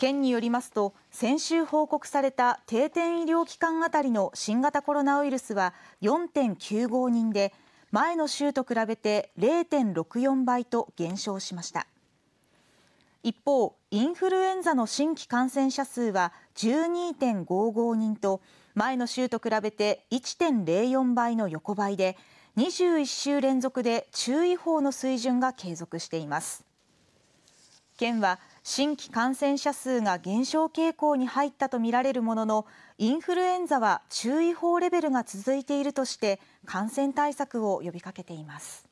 県によりますと先週報告された定点医療機関当たりの新型コロナウイルスは4.95人で前の週と比べて0.64倍と減少しました一方インフルエンザの新規感染者数は12.55人と前の週と比べて1.04倍の横ばいで21週連続で注意報の水準が継続しています県は新規感染者数が減少傾向に入ったとみられるもののインフルエンザは注意報レベルが続いているとして感染対策を呼びかけています。